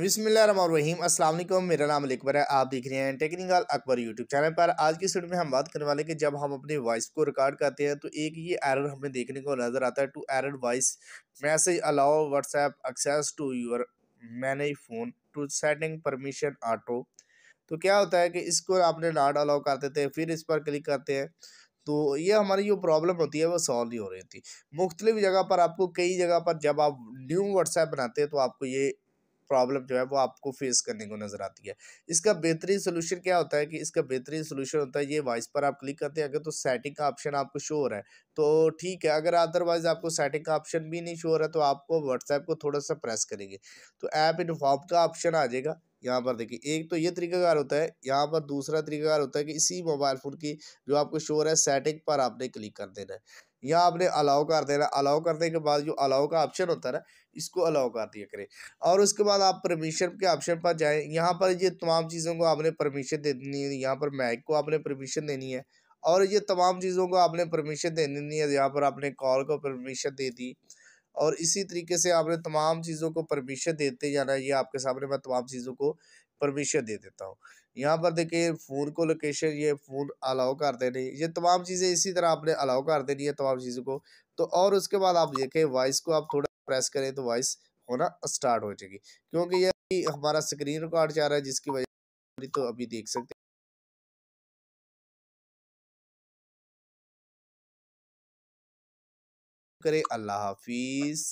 बिसमीम असल मेरा नाम अकबर है आप देख रहे हैं टेक्निकल अकबर यूट्यूब चैनल पर आज की वीडियो में हम बात करने वाले कि जब हम अपने वॉइस को रिकॉर्ड करते हैं तो एक ये एरर हमें देखने को नज़र आता है to error voice message allow WhatsApp access to your manage phone to setting permission auto तो क्या होता है कि इसको आपने नॉट अलाउ कर देते हैं फिर इस पर क्लिक करते हैं तो ये हमारी जो प्रॉब्लम होती है वो सॉल्व नहीं हो रही थी मुख्तलिफ़ जगह पर आपको कई जगह पर जब आप न्यू व्हाट्सएप बनाते हैं तो आपको ये प्रॉब्लम जो है वो आपको फेस करने को नज़र आती है इसका बेहतरीन सोल्यूशन क्या होता है कि इसका बेहतरीन सोल्यूशन होता है ये वॉइस पर आप क्लिक करते हैं अगर तो सेटिंग का ऑप्शन आपको शो हो रहा है तो ठीक है अगर अदरवाइज आपको सेटिंग का ऑप्शन भी नहीं शो हो रहा तो आपको व्हाट्सएप को थोड़ा सा प्रेस करेंगे तो ऐप इनफॉर्म का ऑप्शन आ जाएगा यहाँ पर देखिए एक तो ये तरीकाकार होता है यहाँ पर दूसरा तरीकाकार होता है कि इसी मोबाइल फ़ोन की जो आपको शोर है सेटिंग पर आपने क्लिक कर देना है या आपने अलाउ कर देना अलाउ करने के बाद जो अलाउ का ऑप्शन होता है ना इसको अलाउ कर दिया करें और उसके बाद आप परमिशन के ऑप्शन पर जाएं यहाँ पर ये तमाम चीज़ों को आपने परमिशन दे देनी है यहाँ पर मैक को आपने परमिशन देनी है और ये तमाम चीज़ों को आपने परमिशन दे देनी है यहाँ पर आपने कॉल को परमिशन दे दी और इसी तरीके से आपने तमाम चीज़ों को परमिशन देते जाना ये आपके सामने मैं तमाम चीज़ों को परमिशन दे देता हूँ यहाँ पर देखिए फ़ोन को लोकेशन ये फ़ोन अलाउ कर देने ये तमाम चीज़ें इसी तरह आपने अलाउ कर देनी है तमाम चीज़ों को तो और उसके बाद आप देखें वॉइस को आप थोड़ा प्रेस करें तो वॉइस होना स्टार्ट हो जाएगी क्योंकि ये हमारा स्क्रीन रिकॉर्ड चाह रहा है जिसकी वजह तो अभी देख सकते करें अल्लाह हाफिज़